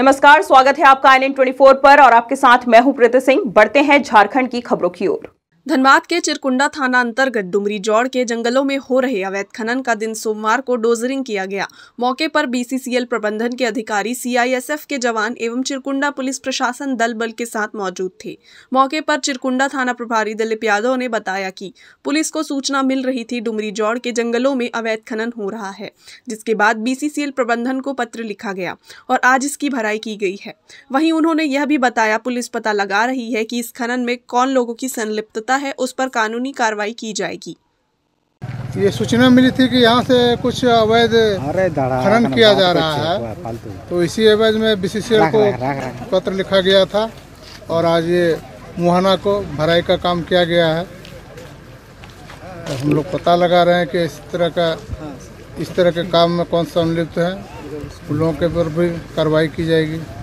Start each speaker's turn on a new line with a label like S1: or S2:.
S1: नमस्कार स्वागत है आपका आई एन ट्वेंटी पर और आपके साथ मैं हूं प्रीति सिंह बढ़ते हैं झारखंड की खबरों की ओर धनबाद
S2: के चिरकुंडा थाना अंतर्गत डुमरी जौड़ के जंगलों में हो रहे अवैध खनन का दिन सोमवार को डोजरिंग किया गया मौके पर बीसीसीएल प्रबंधन के अधिकारी सीआईएसएफ के जवान एवं चिरकुंडा पुलिस प्रशासन दल बल के साथ मौजूद थे मौके पर चिरकुंडा थाना प्रभारी दिलीप यादव ने बताया कि पुलिस को सूचना मिल रही थी डुमरी जौड़ के जंगलों में अवैध खनन हो रहा है जिसके बाद बीसीसीएल प्रबंधन को पत्र लिखा गया और आज इसकी भराई की गई है वहीं उन्होंने यह भी बताया पुलिस पता लगा रही है कि इस खनन में कौन लोगों की संलिप्तता है उस पर कानूनी कार्रवाई की जाएगी
S3: तो ये सूचना मिली थी कि यहाँ से कुछ अवैध खनन किया जा रहा है तो इसी अवैध में बीसीसीएल को पत्र लिखा गया था और आज ये मुहाना को भराई का काम किया गया है तो हम लोग पता लगा रहे हैं कि इस तरह का इस तरह के काम में कौन सा संलिप्त है उन लोगों के ऊपर भी कार्रवाई की जाएगी